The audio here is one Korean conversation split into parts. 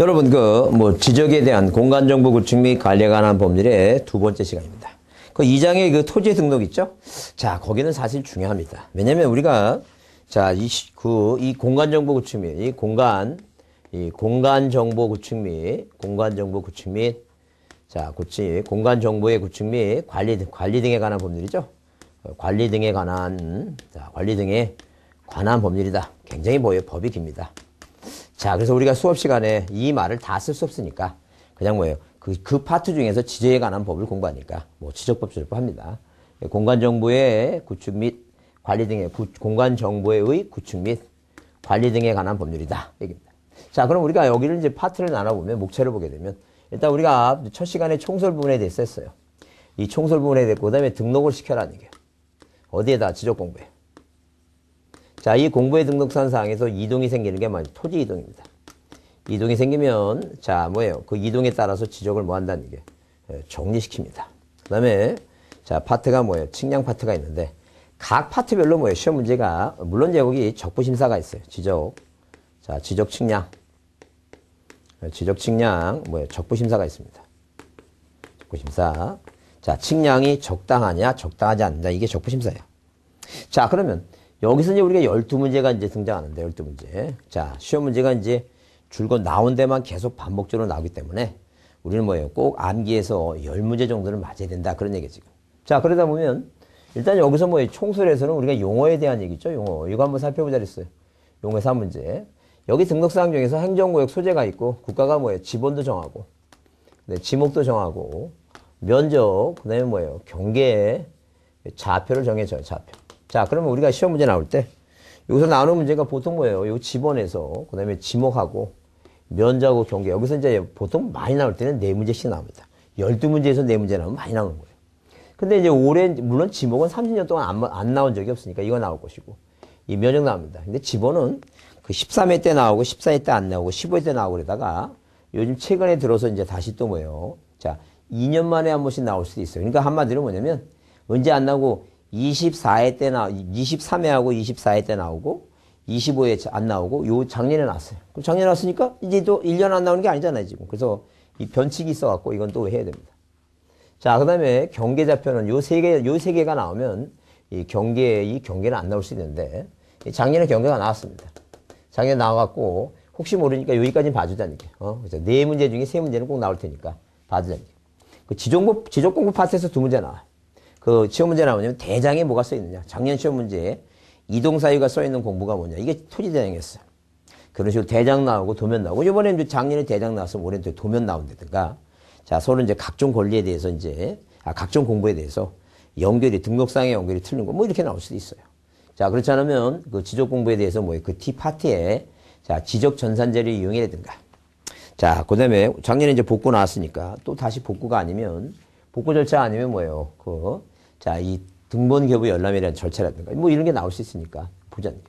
여러분 그 뭐 지적에 대한 공간정보 구축 및 관리에 관한 법률의 두 번째 시간입니다. 그 2장의 그 토지 등록 있죠? 자, 거기는 사실 중요합니다. 왜냐면 우리가 자, 이, 그, 이 공간정보 구축 및, 이 공간, 이 공간정보 구축 및, 공간정보 구축 및, 자, 구치 공간정보의 구축 및 관리, 관리 등에 관한 법률이죠? 어, 관리 등에 관한, 자, 관리 등에 관한 법률이다. 굉장히 뭐예요? 법이 깁니다. 자, 그래서 우리가 수업 시간에 이 말을 다 쓸 수 없으니까 그냥 뭐예요? 그, 그 파트 중에서 지재에 관한 법을 공부하니까 뭐 지적법, 지적법 합니다. 공간 정보의 구축 및 관리 등의 구, 공간 정보의 구축 및 관리 등에 관한 법률이다. 얘기입니다. 자, 그럼 우리가 여기를 이제 파트를 나눠보면 목차를 보게 되면 일단 우리가 첫 시간에 총설 부분에 대해서 했어요. 이 총설 부분에 대해서 그다음에 등록을 시켜라는 게 어디에다 지적 공부에 자, 이 공부의 등록선 상에서 이동이 생기는 게 뭐냐? 토지 이동입니다. 이동이 생기면 자, 뭐예요? 그 이동에 따라서 지적을 뭐 한다는 게 예, 정리시킵니다. 그다음에 자, 파트가 뭐예요? 측량 파트가 있는데 각 파트별로 뭐예요? 시험 문제가 물론 제국이 적부 심사가 있어요. 지적. 자, 지적 측량. 예, 지적 측량 뭐예요? 적부 심사가 있습니다. 적부 심사. 자, 측량이 적당하냐, 적당하지 않냐 이게 적부 심사예요. 자, 그러면 여기서 이제 우리가 열두 문제가 이제 등장하는데, 열두 문제. 자, 시험 문제가 이제 줄곧 나온 데만 계속 반복적으로 나오기 때문에 우리는 뭐예요? 꼭 암기해서 열 문제 정도는 맞아야 된다. 그런 얘기 지금. 자, 그러다 보면 일단 여기서 뭐 총설에서는 우리가 용어에 대한 얘기죠. 용어. 이거 한번 살펴보자 그랬어요. 용어 3문제. 여기 등록사항 중에서 행정구역 소재가 있고 국가가 뭐예요? 지번도 정하고 네, 지목도 정하고 면적 그다음에 뭐예요? 경계 좌표를 정해줘요. 좌표. 자, 그러면 우리가 시험 문제 나올 때 여기서 나오는 문제가 보통 뭐예요? 요 집원에서 그다음에 지목하고 면적하고 경계 여기서 이제 보통 많이 나올 때는 네 문제씩 나옵니다. 1 2 문제에서 네 문제 나오면 많이 나오는 거예요. 근데 이제 올해 물론 지목은 30년 동안 안, 안 나온 적이 없으니까 이거 나올 것이고 이 면역 나옵니다. 근데 지어은그 13회 때 나오고 14회 때 안 나오고 15회 때 나오고 그러다가 요즘 최근에 들어서 이제 다시 또 뭐예요? 자, 2년 만에 한 번씩 나올 수도 있어요. 그러니까 한마디로 뭐냐면 언제 안 나오고 24회 때 나, 23회하고 24회 때 나오고, 25회 안 나오고, 요 작년에 나왔어요. 그럼 작년에 나왔으니까, 이제 또 1년 안 나오는 게 아니잖아요, 지금. 그래서 이 변칙이 있어갖고, 이건 또 해야 됩니다. 자, 그 다음에 경계좌표는 요 세 개, 요 세 개가 나오면, 이 경계, 이 경계는 안 나올 수 있는데, 작년에 경계가 나왔습니다. 작년에 나와갖고, 혹시 모르니까 여기까지는 봐주자니까 어? 그래서 네 문제 중에 세 문제는 꼭 나올 테니까, 봐주자니까그 지정공, 지적공부 파트에서 두 문제 나와 요그 시험 문제나오냐면 대장에 뭐가 써 있느냐. 작년 시험 문제에 이동사유가 써 있는 공부가 뭐냐. 이게 토지대장이었어. 그런 식으로 대장 나오고 도면 나오고 이번에 이제 작년에 대장 나왔으면 올해는 또 도면 나온다든가. 자, 서로 이제 각종 권리에 대해서 이제 아, 각종 공부에 대해서 연결이 등록상의 연결이 틀린 거 뭐 이렇게 나올 수도 있어요. 자, 그렇지 않으면 그 지적 공부에 대해서 뭐그 티파트에 자, 지적 전산제를 이용해라든가. 자, 그 다음에 작년에 이제 복구 나왔으니까 또 다시 복구가 아니면 복구 절차 아니면 뭐예요? 그 자, 이 등본 교부 열람에 대한 절차라든가 뭐 이런 게 나올 수 있으니까 보자니거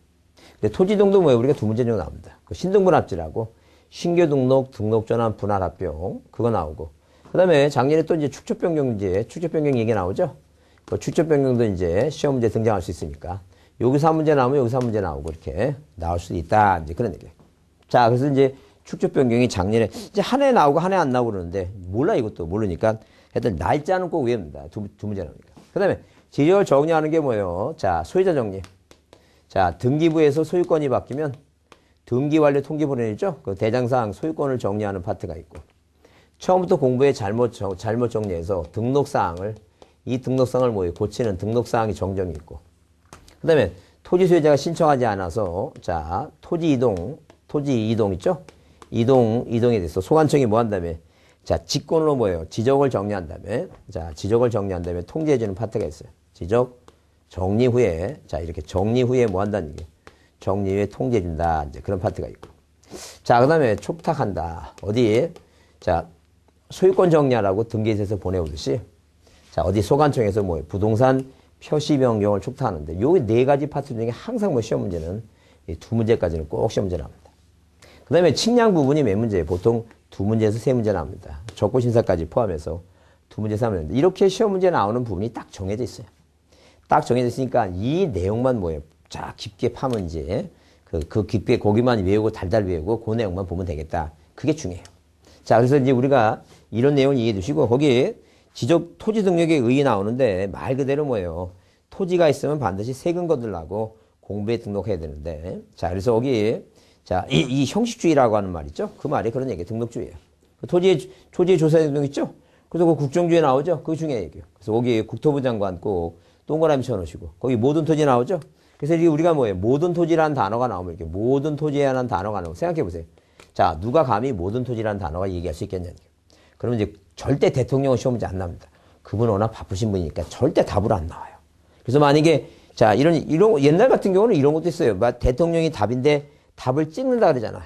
근데 토지 등도 뭐에 우리가 두 문제 정도 나옵니다. 그 신등본 합질하고 신규 등록, 등록 전환 분할 합병 그거 나오고 그다음에 작년에 또 이제 축적 변경 문제, 축적 변경 얘기 나오죠. 그 축적 변경도 이제 시험 문제 등장할 수 있으니까 여기서 한 문제 나오면 여기서 한 문제 나오고 이렇게 나올 수 있다 이제 그런 얘기 자, 그래서 이제 축적 변경이 작년에 이제 한 해 나오고 한 해 안 나오고 그러는데 몰라 이것도 모르니까 하여튼 날짜는 꼭 외웁니다. 두, 두 문제 나오니까. 그 다음에 지을 정리하는 게 뭐예요? 자, 소유자 정리. 자, 등기부에서 소유권이 바뀌면 등기 완료 통기 보내죠. 그 대장상 소유권을 정리하는 파트가 있고 처음부터 공부에 잘못 정, 잘못 정리해서 등록 사항을 이 등록 사항을 뭐 고치는 등록 사항이 정정이 있고 그다음에 토지 소유자가 신청하지 않아서 자 토지 이동 토지 이동 있죠. 이동 이동에 대해서 소관청이 뭐 한다며 자, 직권으로 뭐예요? 지적을 정리한 다음에, 자, 지적을 정리한 다음에 통제해주는 파트가 있어요. 지적, 정리 후에, 자, 이렇게 정리 후에 뭐 한다는 얘기 정리 후에 통제해준다. 이제 그런 파트가 있고. 자, 그 다음에 촉탁한다. 어디? 자, 소유권 정리하라고 등기소에서 보내오듯이, 자, 어디 소관청에서 뭐 부동산 표시 변경을 촉탁하는데, 여기 네 가지 파트 중에 항상 뭐 시험 문제는 이 두 문제까지는 꼭 시험 문제 나옵니다. 그 다음에 측량 부분이 몇 문제예요? 보통 두 문제에서 세 문제 나옵니다. 적고 심사까지 포함해서 두 문제 삼문제 이렇게 시험 문제 나오는 부분이 딱 정해져 있어요. 딱 정해져 있으니까 이 내용만 뭐예요? 자 깊게 파문지 그, 그 깊게 고기만 외우고 달달 외우고 그 내용만 보면 되겠다. 그게 중요해요. 자 그래서 이제 우리가 이런 내용을 이해해 주시고 거기에 지적 토지 등록에 의해 나오는데 말 그대로 뭐예요? 토지가 있으면 반드시 세금 거들라고 공부에 등록해야 되는데 자 그래서 거기 자, 이, 이, 형식주의라고 하는 말 있죠? 그 말이 그런 얘기예요. 등록주의예요. 토지, 그 토지 조사 등록 있죠? 그래서 그 국정주의 나오죠? 그게 중요한 얘기예요. 그래서 거기 국토부 장관 꼭 동그라미 쳐놓으시고, 거기 모든 토지 나오죠? 그래서 이게 우리가 뭐예요? 모든 토지라는 단어가 나오면 이렇게 모든 토지에 관한 단어가 나오고 생각해보세요. 자, 누가 감히 모든 토지라는 단어가 얘기할 수 있겠냐는 거예요. 그러면 이제 절대 대통령은 시험 문제 안 납니다. 그분 워낙 바쁘신 분이니까 절대 답을 안 나와요. 그래서 만약에 자, 이런, 이런, 옛날 같은 경우는 이런 것도 있어요. 대통령이 답인데 답을 찍는다 그러잖아.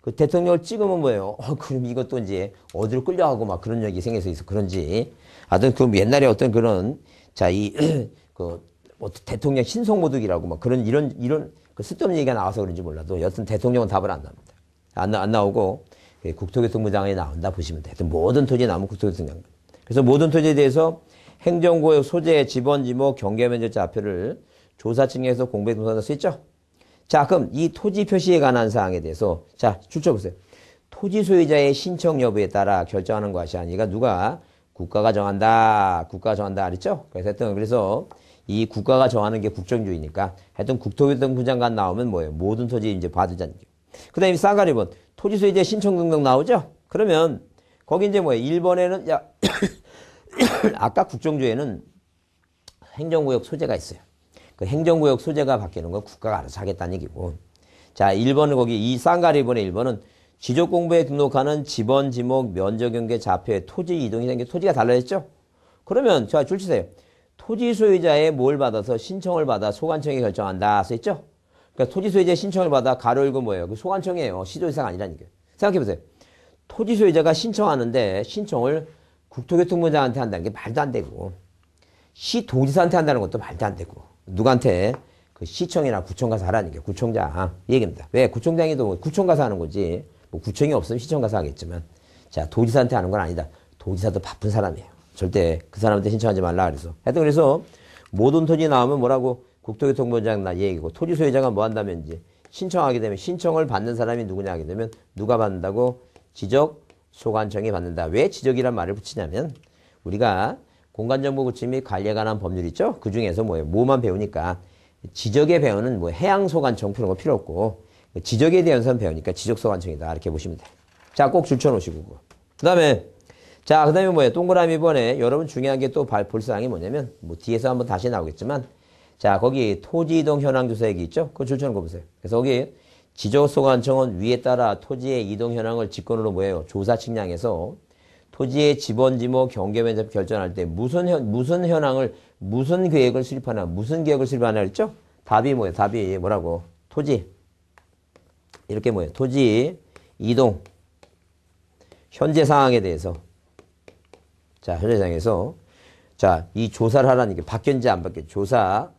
요그 대통령을 찍으면 뭐예요? 어, 그럼 이것도 이제 어디로 끌려가고 막 그런 얘기 생겨서 있어. 그런지. 하여튼 그 옛날에 어떤 그런, 자, 이, 그, 뭐 대통령 신성모독이라고 막 그런, 이런, 이런, 그 쓸데없는 얘기가 나와서 그런지 몰라도 여튼 대통령은 답을 안 납니다. 안, 안 나오고 그 국토교통부 장관이 나온다 보시면 돼. 요 모든 토지에 남은 국토교통부 장관. 그래서 모든 토지에 대해서 행정구역 소재, 집원 지목, 경계면적 좌표를 조사층에서 공백조사석할수 있죠. 자, 그럼 이 토지 표시에 관한 사항에 대해서 자, 출처보세요. 토지 소유자의 신청 여부에 따라 결정하는 것이 아니라 누가 국가가 정한다. 국가가 정한다 그랬죠? 그래서 했던 그래서 이 국가가 정하는 게 국정주의니까 하여튼 국토부 교통 장관 나오면 뭐예요? 모든 토지 이제 받으자는 게. 그다음에 싸가리 번 토지 소유자 의 신청 등록 나오죠? 그러면 거기 이제 뭐예요? 1번에는 야 아까 국정조에는 행정구역 소재가 있어요. 그 행정구역 소재가 바뀌는 건 국가가 알아서 하겠다는 얘기고. 자, 1번은 거기 이 쌍가리 번의 1번은 지적공부에 등록하는 지번, 지목, 면적연계, 좌표의 토지 이동이 생겨 토지가 달라졌죠? 그러면 제가 줄 치세요. 토지 소유자의 뭘 받아서 신청을 받아 소관청이 결정한다 써있죠? 그러니까 토지 소유자의 신청을 받아 가로 일은 뭐예요? 그 소관청이에요. 시도지사가 아니라니까요. 생각해보세요. 토지 소유자가 신청하는데 신청을 국토교통부장한테 한다는 게 말도 안 되고 시도지사한테 한다는 것도 말도 안 되고 누구한테 그 시청이나 구청 가서 하라는 게 구청장 얘기입니다. 왜 구청장이도 구청 가서 하는 거지 뭐 구청이 없으면 시청 가서 하겠지만 자 도지사한테 하는 건 아니다. 도지사도 바쁜 사람이에요. 절대 그 사람한테 신청하지 말라 그래서 하여튼 그래서 모든 토이 나오면 뭐라고 국토교통부장 나 얘기고 토지 소유자가 뭐 한다면지 신청하게 되면 신청을 받는 사람이 누구냐 하게 되면 누가 받는다고 지적 소관청이 받는다. 왜 지적이란 말을 붙이냐면 우리가 공간정보구축및 관리에 관한 법률 있죠? 그 중에서 뭐예요? 뭐만 배우니까. 지적에 배우는 뭐 해양소관청 그런 거 필요 없고, 그 지적에 대한서 배우니까 지적소관청이다. 이렇게 보시면 돼요. 자, 꼭 줄쳐놓으시고. 그 다음에, 자, 그 다음에 뭐예요? 동그라미 번에 여러분 중요한 게 또 볼 사항이 뭐냐면, 뭐 뒤에서 한번 다시 나오겠지만, 자, 거기 토지이동 현황조사 얘기 있죠? 그거 줄쳐놓은 거 보세요. 그래서 거기 지적소관청은 위에 따라 토지의 이동 현황을 직권으로 뭐예요? 조사 측량해서 토지의 지번 지모 경계 면접 결정할 때 무슨 현, 무슨 현황을 무슨 계획을 수립하나 무슨 계획을 수립하나 했죠? 답이 뭐예요? 답이 뭐라고? 토지 이렇게 뭐예요? 토지 이동 현재 상황에 대해서 자 현재 상황에서 자이 조사를 하라는 게바뀐지안바뀌었 조사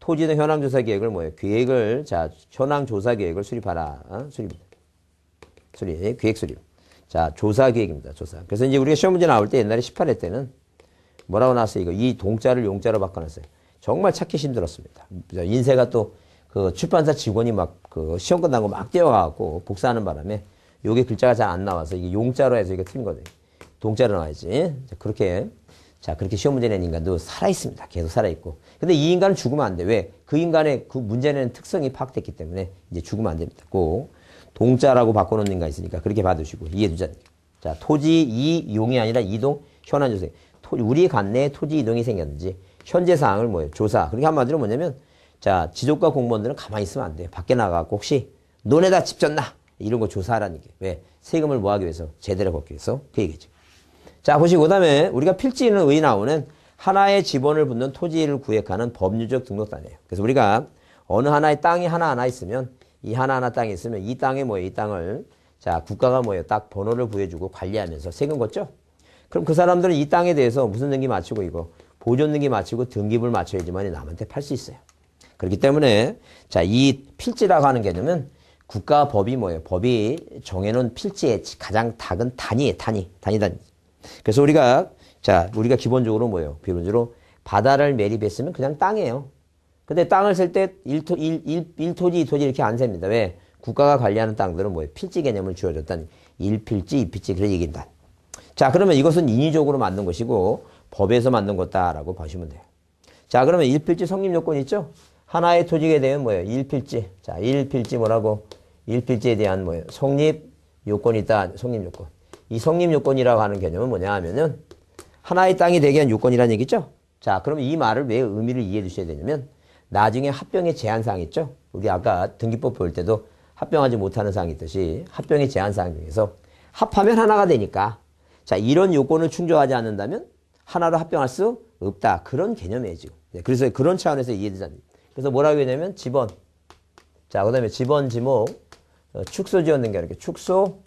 토지 등 현황 조사 계획을 뭐예요? 계획을 자 현황 조사 계획을 수립하라 어? 수립 수립 계획 수립 자, 조사 계획입니다. 조사. 그래서 이제 우리가 시험 문제 나올 때 옛날에 18회 때는 뭐라고 나왔어요? 이거 이 동자를 용자로 바꿔놨어요. 정말 찾기 힘들었습니다. 인쇄가 또 그 출판사 직원이 막 그 시험 끝나고 막뛰어가고 복사하는 바람에 요게 글자가 잘 안 나와서 이게 용자로 해서 이거 틀린 거든요 동자로 나와야지. 자, 그렇게 자 그렇게 시험 문제 낸 인간도 살아 있습니다. 계속 살아 있고. 근데 이 인간은 죽으면 안 돼. 왜? 그 인간의 그 문제는 특성이 파악됐기 때문에 이제 죽으면 안 됩니다. 꼭 동자라고 바꿔놓는 거 있으니까 그렇게 받으시고 이해 주자. 자 토지 이용이 아니라 이동 현안 조세. 우리 관내 토지 이동이 생겼는지 현재 사항을 뭐예요? 조사. 그렇게 그러니까 한마디로 뭐냐면 자 지도과 공무원들은 가만히 있으면 안 돼요. 밖에 나가고 혹시 논에다 집 졌나 이런 거 조사하라는 게 왜? 세금을 모아기 위해서 제대로 걷기 위해서 그 얘기죠. 자 보시고 그다음에 우리가 필지는 의 나오는 하나의 지번을 붙는 토지를 구획하는 법률적 등록단이에요. 그래서 우리가 어느 하나의 땅이 하나하나 있으면 이 하나하나 땅이 있으면 이 땅에 뭐예요? 이 땅을 자 국가가 뭐예요? 딱 번호를 구여주고 관리하면서 세금 걷죠? 그럼 그 사람들은 이 땅에 대해서 무슨 등기 맞추고 이거 보존 등기 맞추고 등기부를 맞춰야지만 남한테 팔 수 있어요. 그렇기 때문에 자 이 필지라고 하는 개념은 국가 법이 뭐예요? 법이 정해놓은 필지의 가장 작은 단위에 단위, 단위 단위. 그래서 우리가 자, 우리가 기본적으로 뭐예요? 기본적으로 바다를 매립했으면 그냥 땅이에요. 근데 땅을 쓸때 1토, 1, 1, 1토지, 2토지 이렇게 안 셉니다. 왜? 국가가 관리하는 땅들은 뭐예요? 필지 개념을 주어줬다는 1필지, 2필지 그런 얘긴다 자, 그러면 이것은 인위적으로 만든 것이고 법에서 만든 것다라고 보시면 돼요. 자, 그러면 1필지 성립 요건 있죠? 하나의 토지에 대한 뭐예요? 1필지. 자, 1필지 뭐라고? 1필지에 대한 뭐예요? 성립 요건이 있다. 성립 요건. 이 성립 요건이라고 하는 개념은 뭐냐 하면은 하나의 땅이 되게 한 요건이라는 얘기죠. 자, 그럼 이 말을 왜 의미를 이해해 주셔야 되냐면 나중에 합병의 제한사항 있죠. 우리 아까 등기법 볼 때도 합병하지 못하는 사항이 있듯이 합병의 제한사항 중에서 합하면 하나가 되니까 자 이런 요건을 충족하지 않는다면 하나로 합병할 수 없다. 그런 개념이에요 지금. 네, 그래서 그런 차원에서 이해되잖아요 그래서 뭐라고 했냐면 집원 자, 그 다음에 집원 지목, 어, 축소 지원 등기하렇게 축소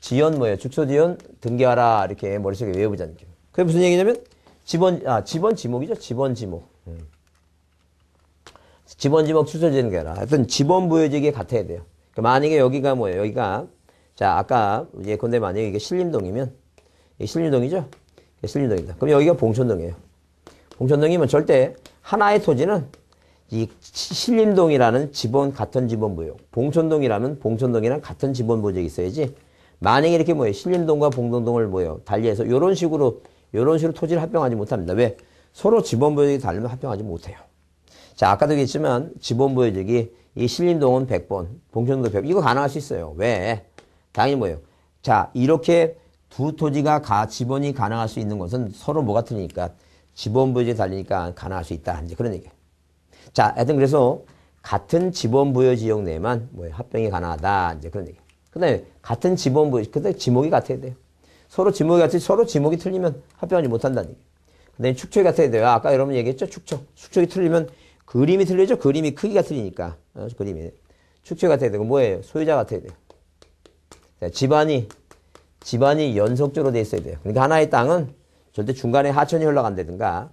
지연 뭐예요? 축소 지연 등기하라 이렇게 머릿속에 외워보자는 게. 그게 무슨 얘기냐면 지번 아 집원 지목이죠. 지번 지목. 음. 지번 지목 추소되는게 아니라 하여튼 지번 부여지게 같아야 돼요. 그러니까 만약에 여기가 뭐예요? 여기가 자 아까 예컨대 만약에 이게 신림동이면 이게 신림동이죠. 이게 신림동이다. 그럼 여기가 봉천동이에요. 봉천동이면 절대 하나의 토지는 이 신림동이라는 지번 같은 지번 부여 봉천동이라면 봉천동이랑 같은 지번 부여가 있어야지 만약에 이렇게 뭐예요 신림동과 봉천동을 뭐예요 달리해서 요런 식으로 이런 식으로 토지를 합병하지 못합니다. 왜? 서로 지번부역이 다르면 합병하지 못해요. 자, 아까도 얘기했지만 지번부역이 이 신림동은 100번, 봉천도 동 100번 이거 가능할 수 있어요. 왜? 당연히 뭐예요? 자, 이렇게 두 토지가 가, 지번이 가능할 수 있는 것은 서로 뭐가 틀리니까 지번부역이 달리니까 가능할 수 있다. 이제 그런 얘기예요. 자, 하여튼 그래서 같은 지번부여 지역 내에만 뭐 합병이 가능하다. 이제 그런 얘기. 그 다음에 같은 지번부여, 그다음 지목이 같아야 돼요. 서로 지목이 같이 서로 지목이 틀리면 합병하지 못한다는 얘기예요. 근 축척이 같아야 돼요. 아까 여러분 얘기했죠? 축척. 축척이 틀리면 그림이 틀리죠? 그림이 크기가 틀리니까. 어, 그림이. 축척이 같아야 되고 뭐예요? 소유자 같아야 돼요. 자, 집안이 집안이 연속적으로 돼 있어야 돼요. 그러니까 하나의 땅은 절대 중간에 하천이 흘러간다든가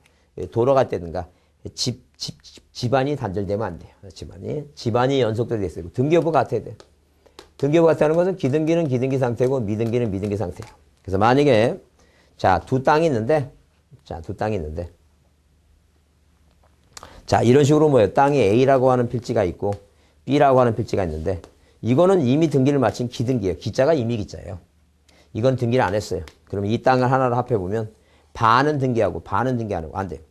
도로가 예, 다든가 집, 집, 집, 집안이 단절되면 안 돼요. 집안이. 집안이 연속적으로 돼 있어요. 등기부 같아야 돼요. 등기부 같다는 것은 기등기는 기등기 상태고 미등기는 미등기 상태예요. 그래서 만약에 자, 두 땅이 있는데 자, 두 땅이 있는데 자, 이런 식으로 뭐예요? 땅에 A라고 하는 필지가 있고 B라고 하는 필지가 있는데 이거는 이미 등기를 마친 기등기예요. 기자가 이미 기자예요. 이건 등기를 안 했어요. 그럼 이 땅을 하나로 합해보면 반은 등기하고 반은 등기 안 하고 안 돼요.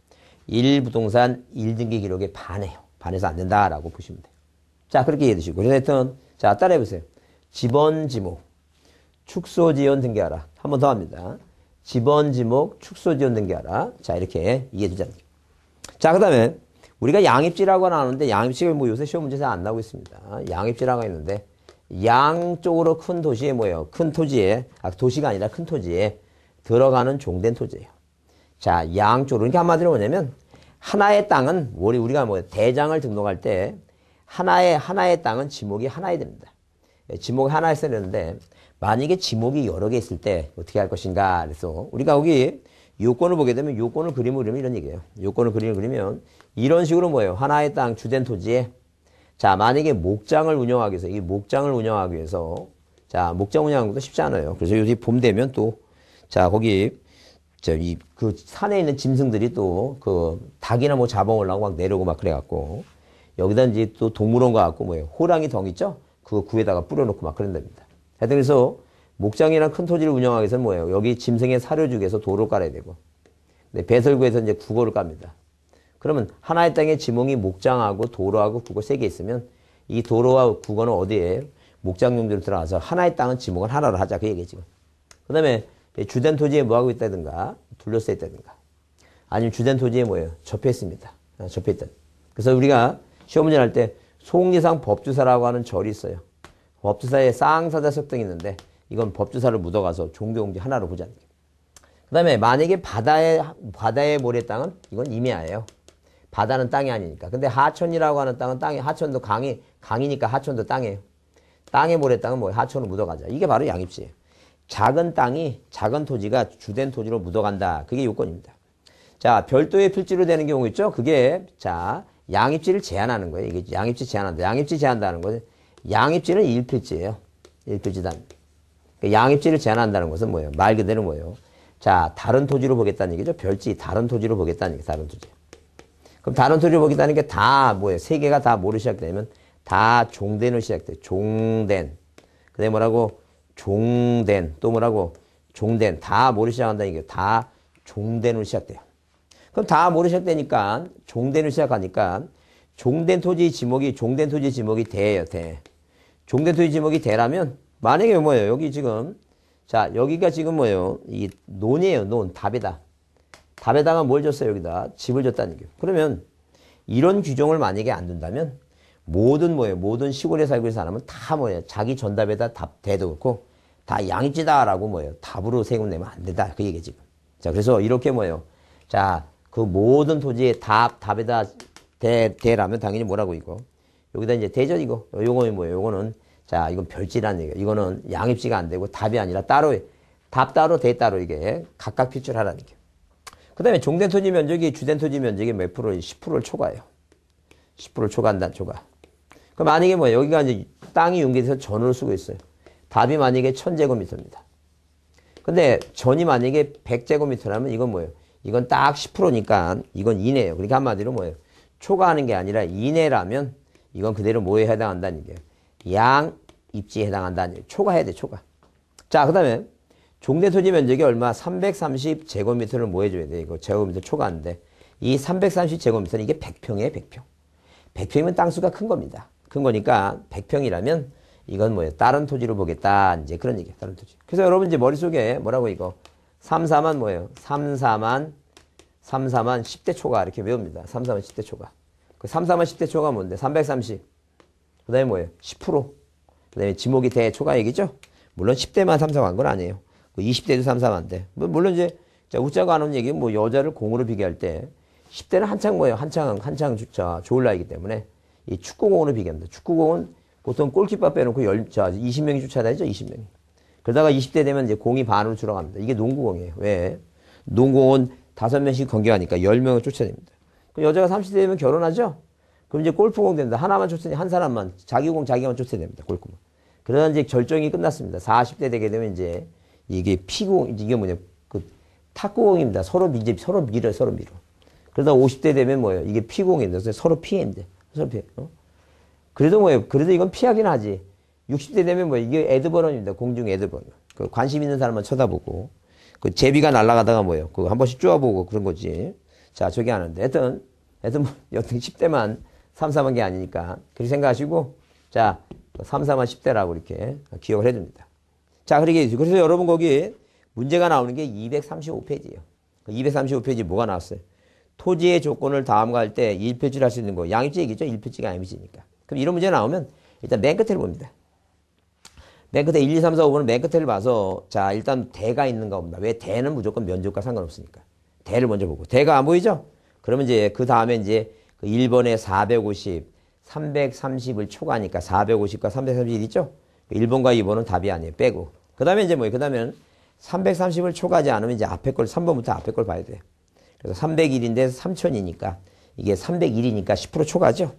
1부동산 1등기 기록에 반해요. 반해서 안 된다라고 보시면 돼요. 자, 그렇게 이해해 주시고. 그래서 하여튼, 자, 따라해 보세요. 지번 지목. 축소지연 등기하라. 한 번 더 합니다. 집원, 지목, 축소지연 등기하라. 자, 이렇게 이해해주자 자, 그 다음에 우리가 양입지라고 나오는데 양입지가 뭐 요새 시험 문제 잘 안 나오고 있습니다. 양입지라고 있는데 양쪽으로 큰 도시에 뭐예요? 큰 토지에, 아, 도시가 아니라 큰 토지에 들어가는 종된 토지예요. 자, 양쪽으로. 이렇게 한마디로 뭐냐면 하나의 땅은 우리 우리가 뭐 대장을 등록할 때 하나의 하나의 땅은 지목이 하나에 됩니다. 예, 지목이 하나에 써야 되는데 만약에 지목이 여러 개 있을 때 어떻게 할 것인가 그래서 우리가 여기 요건을 보게 되면 요건을 그림을 그리면 이런 얘기예요. 요건을 그림을 그리면 이런 식으로 뭐예요? 하나의 땅 주된 토지에 자 만약에 목장을 운영하기 위해서 이 목장을 운영하기 위해서 자 목장 운영하는 것도 쉽지 않아요. 그래서 요새 봄 되면 또 자 거기 저 이 그 산에 있는 짐승들이 또 그 닭이나 뭐 잡아오려고 막 내려오고 막 그래갖고 여기다 이제 또 동물원 가갖고 뭐예요? 호랑이 덩 있죠? 그거 구에다가 뿌려놓고 막 그런답니다. 하여튼 그래서 목장이랑 큰 토지를 운영하기 위해서는 뭐예요? 여기 짐승의 사료죽에서 도로 를 깔아야 되고 네, 배설구에서 이제 국어를 깝니다. 그러면 하나의 땅에 지붕이 목장하고 도로하고 국어 세 개 있으면 이 도로와 국어는 어디에 목장 용도로 들어가서 하나의 땅은 지붕을 하나로 하자 그 얘기지. 뭐. 그 다음에 주된 토지에 뭐하고 있다든가 둘러싸 있다든가 아니면 주된 토지에 뭐예요? 접해 있습니다. 아, 접해 있다. 그래서 우리가 시험 문제 할때 송리상 법주사라고 하는 절이 있어요. 법주사의 쌍사자석 등이 있는데 이건 법주사를 묻어가서 종교공지 하나로 보지 않는 그 다음에 만약에 바다의, 바다의 모래 땅은 이건 임야예요. 바다는 땅이 아니니까. 근데 하천이라고 하는 땅은 땅이, 하천도 강이, 강이니까 하천도 땅이에요. 땅의 모래 땅은 뭐 하천으로 묻어가자. 이게 바로 양입시예요. 작은 땅이, 작은 토지가 주된 토지로 묻어간다. 그게 요건입니다. 자, 별도의 필지로 되는 경우 있죠? 그게, 자, 양입지를 제한하는 거예요. 이게 양입지 제한한다. 양입지 제한다는 거예요 양입지는 1필지예요. 1필지단. 그러니까 양입지를 제한한다는 것은 뭐예요? 말 그대로 뭐예요? 자, 다른 토지로 보겠다는 얘기죠. 별지, 다른 토지로 보겠다는 얘기 다른 토지. 그럼 다른 토지로 보겠다는 게 다 뭐예요? 세 개가 다 뭐로 시작되면 다 종된으로 시작돼. 종된. 그 다음에 뭐라고? 종된. 또 뭐라고? 종된. 다 뭐로 시작한다는 얘기예요? 다 종된으로 시작돼요. 그럼 다 뭐로 시작되니까, 종된으로 시작하니까, 종된 토지 지목이, 종된 토지 지목이 대예요, 대. 종대토의 지목이 대라면 만약에 뭐예요? 여기 지금 자 여기가 지금 뭐예요? 이 논이에요. 논답이다 답에다가 뭘 줬어요? 여기다 집을 줬다는 게. 그러면 이런 규정을 만약에 안 둔다면 모든 뭐예요? 모든 시골에 살고 있는 사람은 다 뭐예요? 자기 전답에다 답 대도 그렇고 다양지다라고 뭐예요? 답으로 세금 내면 안 된다. 그 얘기 지금. 자 그래서 이렇게 뭐예요? 자 그 모든 토지에 답 답에다 대 대라면 당연히 뭐라고 이거 여기다 이제 대전이고 요거 는 뭐예요? 요거는 자 이건 별지라는 얘기예요. 이거는 양입지가 안 되고 답이 아니라 따로 답 따로 대 따로 이게 각각 필출하라는 게. 요그 다음에 종된 토지 면적이 주된 토지 면적이 몇 프로? 10%를 초과해요. 10%를 초과한다 초과. 그럼 만약에 뭐예요? 여기가 이제 땅이 용기돼서 전으로 쓰고 있어요. 답이 만약에 1000제곱미터입니다. 근데 전이 만약에 100제곱미터라면 이건 뭐예요? 이건 딱 10%니까 이건 이내예요. 그러니까 한마디로 뭐예요? 초과하는 게 아니라 이내라면 이건 그대로 뭐에 해당한다는 얘기예요. 양 입지에 해당한다는 얘기 예요 초과해야 돼, 초과. 자, 그 다음에 종대 토지 면적이 얼마? 330제곱미터를 뭐 해줘야 돼? 이거 제곱미터 초과한데이 330제곱미터는 이게 100평이에요, 100평. 100평이면 땅수가 큰 겁니다. 큰 거니까 100평이라면 이건 뭐예요? 다른 토지로 보겠다. 이제 그런 얘기예요. 다른 토지. 그래서 여러분 이제 머릿속에 뭐라고 이거? 3, 4만 뭐예요? 3, 4만, 3, 4만 10대 초과 이렇게 외웁니다. 3, 4만 10대 초과. 그 3, 4만 10대 초과 뭔데? 330. 그 다음에 뭐예요? 10%. 그 다음에 지목이 대 초과 얘기죠? 물론 10대만 3, 4만 건 아니에요. 20대도 3, 4만 대. 물론 이제, 자, 웃자고 하는 얘기는 뭐 여자를 공으로 비교할 때, 10대는 한창 뭐예요? 한창, 한창 자, 좋을 나이기 때문에, 이 축구공으로 비교합니다. 축구공은 보통 골키퍼 빼놓고 열, 자, 20명이 주차다니죠? 20명이. 그러다가 20대 되면 이제 공이 반으로 줄어갑니다. 이게 농구공이에요. 왜? 농구공은 5명씩 경기하니까 10명을 쫓아냅니다. 그럼 여자가 30대면 결혼하죠? 그럼 이제 골프공 된다. 하나만 쫓으니 한 사람만, 자기 공 자기만 쫓아야 됩니다. 골프공 그러다 이제 결정이 끝났습니다. 40대 되게 되면 이제 이게 피공, 이게 뭐냐, 그 탁구공입니다. 서로 이제 서로 밀어, 서로 밀어. 그러다 50대 되면 뭐예요? 이게 피공인데 서로 피해인데 서로 피해. 어? 그래도 뭐예요? 그래도 이건 피하긴 하지. 60대 되면 뭐 이게 에드버런입니다. 공중 에드버런. 그 관심 있는 사람만 쳐다보고 그 제비가 날아가다가 뭐예요? 그거한 번씩 쪼아보고 그런 거지. 자, 저기 하는데. 하여튼, 하여튼, 뭐, 여튼 10대만 3, 4만 게 아니니까. 그렇게 생각하시고, 자, 3, 4만 10대라고 이렇게 기억을 해줍니다. 자, 그러게 그래서 여러분 거기 문제가 나오는 게 235페이지예요. 235페이지 그 뭐가 나왔어요? 토지의 조건을 다음과 할때1페이지를할 수 있는 거. 양입지 얘기죠? 1페이지가 양입지니까. 그럼 이런 문제 나오면 일단 맨끝에를 봅니다. 맨 끝에 1, 2, 3, 4, 5번은 맨끝에를 봐서 자 일단 대가 있는가 봅니다. 왜 대는 무조건 면적과 상관없으니까. 대를 먼저 보고 대가 안 보이죠? 그러면 이제 그 다음에 이제 그 1번에 450, 330을 초과하니까 450과 331 있죠? 1번과 2번은 답이 아니에요. 빼고. 그 다음에 이제 뭐예요? 그 다음에는 330을 초과하지 않으면 이제 앞에 걸, 3번부터 앞에 걸 봐야 돼요. 그래서 301인데 3천이니까 이게 301이니까 10% 초과죠.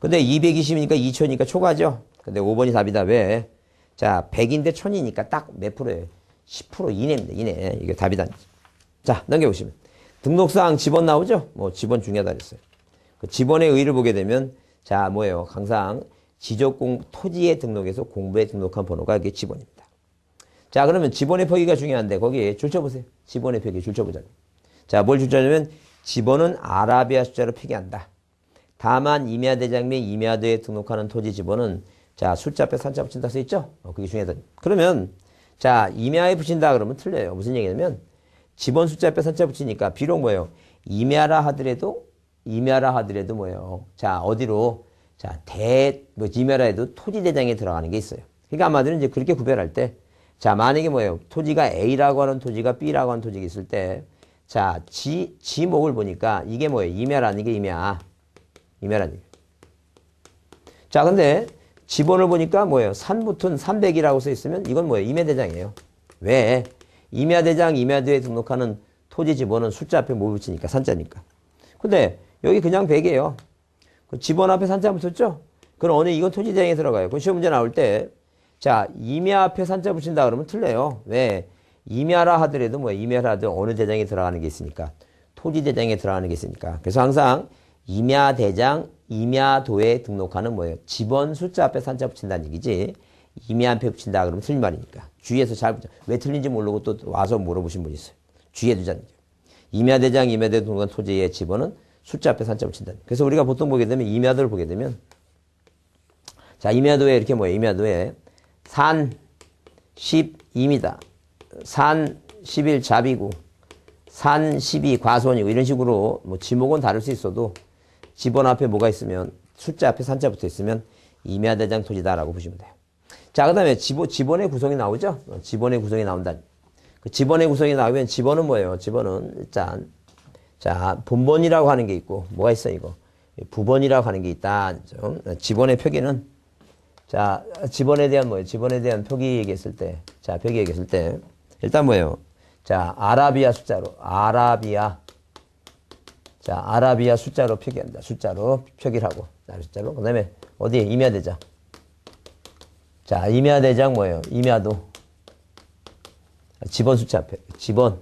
근데 220이니까 2천이니까 초과죠. 근데 5번이 답이다. 왜? 자, 100인데 1000이니까 딱 몇 프로예요? 10% 이내입니다. 이내. 이게 답이다. 자, 넘겨보시면. 등록사항 지번 나오죠? 뭐, 지번 중요하다 그랬어요. 그 집원의 의를 보게 되면, 자, 뭐예요? 강상 지적공, 토지에 등록해서 공부에 등록한 번호가 이게 지번입니다 자, 그러면 지번의 표기가 중요한데, 거기에 줄쳐보세요. 지번의 표기 줄쳐보자 자, 뭘 줄쳐냐면, 지번은 아라비아 숫자로 표기한다. 다만, 임야 대장 및임야대에 등록하는 토지 지번은 자, 숫자 앞에 산자 붙인다 써있죠? 어, 그게 중요하다. 그러면, 자, 임야에 붙인다 그러면 틀려요. 무슨 얘기냐면, 집원 숫자 앞에 선자 붙이니까 비록 뭐예요? 임야라 하더라도 임야라 하더라도 뭐예요? 자 어디로? 자대뭐 임야라에도 토지 대장에 들어가는 게 있어요. 그러니까 아마들은 이제 그렇게 구별할 때, 자 만약에 뭐예요? 토지가 A라고 하는 토지가 B라고 하는 토지가 있을 때, 자 지, 지목을 보니까 이게 뭐예요? 임야라는 게 임야, 임야라는 게. 자 근데 지번을 보니까 뭐예요? 산 붙은 300이라고 써 있으면 이건 뭐예요? 임야 대장이에요. 왜? 임야대장 임야대에 등록하는 토지 집원은 숫자 앞에 못 붙이니까 산자니까. 근데 여기 그냥 100이에요. 그 집원 앞에 산자 붙였죠? 그럼 어느 이건 토지 대장에 들어가요. 그 시험 문제 나올 때 자, 임야 앞에 산자 붙인다 그러면 틀려요. 왜? 임야라 하더라도 뭐 임야라 하더라도 어느 대장에 들어가는 게 있으니까. 토지 대장에 들어가는 게 있으니까. 그래서 항상 임야 대장, 임야도에 등록하는 뭐예요? 집원 숫자 앞에 산자 붙인다는 얘기지. 임야 앞에 붙인다 그러면 틀린 말이니까. 주위에서 잘 왜 틀린지 모르고 또 와서 물어보신 분이 있어요. 주위에 두자는 게. 임야대장, 임야대 동간 토지의 집어는 숫자 앞에 산점을 친다. 그래서 우리가 보통 보게 되면 임야도를 보게 되면 자, 임야도에 이렇게 뭐예요? 임야도에 산1 2입니다산 11 잡이고 산 12 과손이고 이런 식으로 뭐 지목은 다를 수 있어도 집원 앞에 뭐가 있으면 숫자 앞에 산자 붙어 있으면 임야대장 토지다라고 보시면 돼요. 자, 그 다음에 지보, 지번의 구성이 나오죠? 어, 지번의 구성이 나온다. 그 지번의 구성이 나오면 지번은 뭐예요? 지번은 일단, 자, 본번이라고 하는 게 있고, 뭐가 있어, 이거? 부번이라고 하는 게 있다. 지번의 표기는, 자, 지번에 대한 뭐예요? 지번에 대한 표기 얘기했을 때, 자, 표기 얘기했을 때, 일단 뭐예요? 자, 아라비아 숫자로, 아라비아. 자, 아라비아 숫자로 표기한다. 숫자로 표기를 하고, 숫자로. 그 다음에, 어디에 임야 되죠? 자, 임야 대장 뭐예요? 임야도. 집원 숫자 앞에. 집원.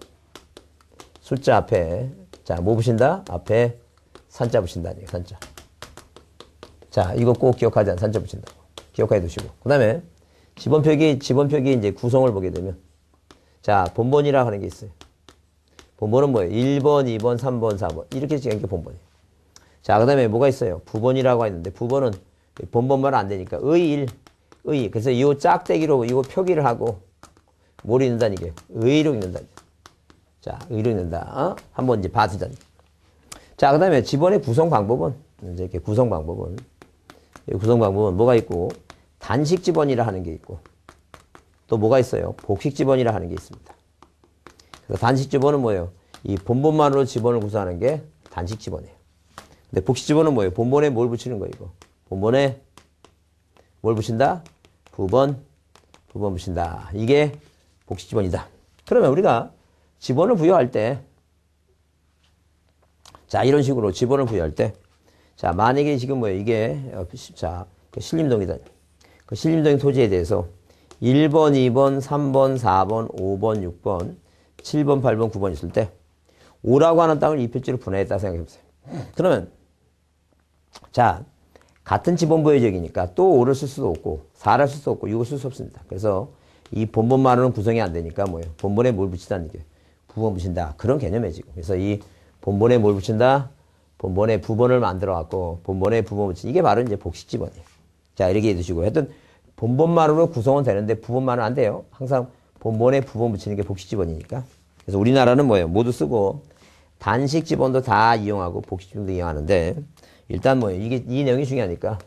숫자 앞에. 자, 뭐 보신다? 앞에 산자 보신다. 산자. 자, 이거 꼭 기억하지 않, 산자 보신다. 고 기억해 두시고. 그 다음에 집원표기, 집원표기 이제 구성을 보게 되면. 자, 본본이라 고 하는 게 있어요. 본본은 뭐예요? 1번, 2번, 3번, 4번. 이렇게 지은 게 본본이에요. 자, 그 다음에 뭐가 있어요? 부본이라고 했는데, 부본은 본본말 안 되니까, 의일. 의. 그래서 이 짝대기로 이거 표기를 하고 뭘 읽는다는 얘기예 의로 읽는다. 자, 의로 읽는다. 어? 한번 이제 봐주자 자, 그 다음에 지번의 구성 방법은, 이제 이렇게 구성 방법은, 구성 방법은 뭐가 있고, 단식 지번이라 하는 게 있고, 또 뭐가 있어요? 복식 지번이라 하는 게 있습니다. 그래서 단식 지번은 뭐예요? 이 본본만으로 지번을 구성하는 게 단식 지번이에요. 근데 복식 지번은 뭐예요? 본본에 뭘 붙이는 거예요, 이거? 본본에 뭘 보신다? 부번, 부번 보신다. 이게 복식집원이다 그러면 우리가 집원을 부여할 때, 자, 이런 식으로 집원을 부여할 때, 자, 만약에 지금 뭐예요? 이게, 어, 그 자, 그 신림동이다. 그 신림동 의 토지에 대해서 1번, 2번, 3번, 4번, 5번, 6번, 7번, 8번, 9번 있을 때, 5라고 하는 땅을 2표지로 분해했다 생각해보세요. 그러면, 자, 같은 지본부의 적이니까 또 5를 쓸 수도 없고 4를 쓸 수도 없고 6을 쓸수 없습니다. 그래서 이 본본만으로는 구성이 안 되니까 뭐예요? 본본에 뭘붙인다는게 부본 붙인다. 그런 개념이지고 그래서 이 본본에 뭘 붙인다? 본본에 부본을 만들어 갖고 본본에 부본 붙인 이게 바로 이제 복식 지번이에요. 자 이렇게 해 두시고 하여튼 본본만으로 구성은 되는데 부본만은 안 돼요. 항상 본본에 부본 붙이는 게 복식 지번이니까. 그래서 우리나라는 뭐예요? 모두 쓰고 단식 지번도 다 이용하고 복식 지번도 이용하는데 일단 뭐예요? 이게 이 내용이 중요하니까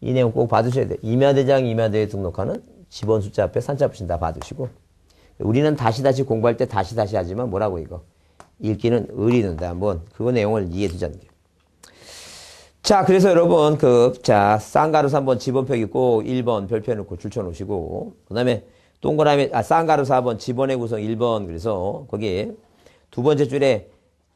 이 내용 꼭 받으셔야 돼요. 임야대장 임야대에 등록하는 집원 숫자 앞에 산자 붙인 다 받으시고 우리는 다시 다시 공부할 때 다시 다시 하지만 뭐라고 이거 읽기는 의리는데 한번 그 내용을 이해해 주자는 게. 자 그래서 여러분 그자 쌍가루3번 집원표기 꼭 1번 별표 놓고 줄쳐 놓으시고 그 다음에 동그라미 아쌍가루 4번 집원의 구성 1번 그래서 거기에 두 번째 줄에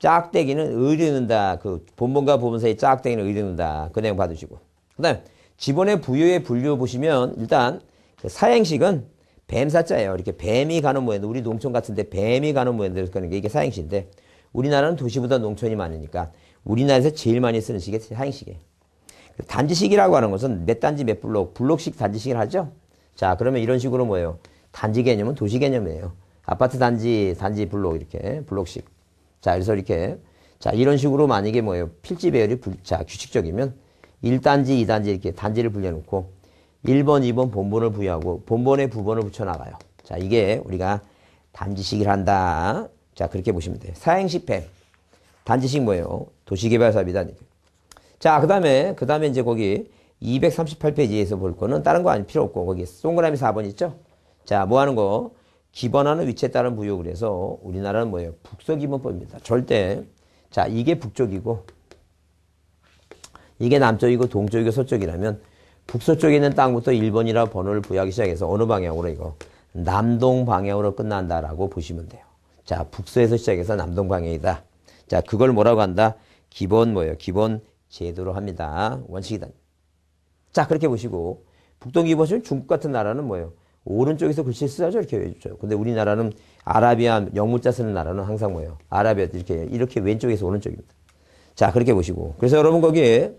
짝대기는 의리는다. 그 본문과 본분 사이 짝대기는 의리는다. 그 내용 받으시고. 그 다음, 지번의 부여의 분류 보시면 일단 그 사행식은 뱀사자예요. 이렇게 뱀이 가는 모양인데 우리 농촌 같은데 뱀이 가는 모양인데 그는게 이게 사행식인데 우리나라는 도시보다 농촌이 많으니까 우리나라에서 제일 많이 쓰는 식이 사행식이에요. 그 단지식이라고 하는 것은 몇 단지 몇 블록, 블록식 단지식을 하죠. 자, 그러면 이런 식으로 뭐예요? 단지 개념은 도시 개념이에요. 아파트 단지, 단지 블록 이렇게 블록식. 자, 그래서 이렇게 자, 이런 식으로 만약에 뭐예요? 필지 배열이 불, 자, 규칙적이면 1단지, 2단지 이렇게 단지를 불려놓고 1번, 2번 본본을 부여하고 본본에 부본을 붙여나가요. 자, 이게 우리가 단지식을 한다. 자, 그렇게 보시면 돼요. 사행시 뱀. 단지식 뭐예요? 도시개발사업이다. 자, 그 다음에, 그 다음에 이제 거기 238페이지에서 볼 거는 다른 거 아니 필요 없고, 거기 송그라미 4번 있죠? 자, 뭐 하는 거? 기본하는 위치에 따른 부요. 그래서 우리나라는 뭐예요? 북서기본법입니다. 절대. 자, 이게 북쪽이고 이게 남쪽이고 동쪽이고 서쪽이라면 북서쪽에 있는 땅부터 1번이라 번호를 부여하기 시작해서 어느 방향으로 이거? 남동 방향으로 끝난다라고 보시면 돼요. 자, 북서에서 시작해서 남동 방향이다. 자, 그걸 뭐라고 한다? 기본 뭐예요? 기본 제도로 합니다. 원칙이다. 자, 그렇게 보시고 북동기본법은 중국 같은 나라는 뭐예요? 오른쪽에서 글씨 쓰야죠 이렇게 해주죠. 근데 우리나라는 아라비아 영문자 쓰는 나라는 항상 뭐예요? 아라비아 이렇게, 이렇게 왼쪽에서 오른쪽입니다. 자, 그렇게 보시고. 그래서 여러분 거기에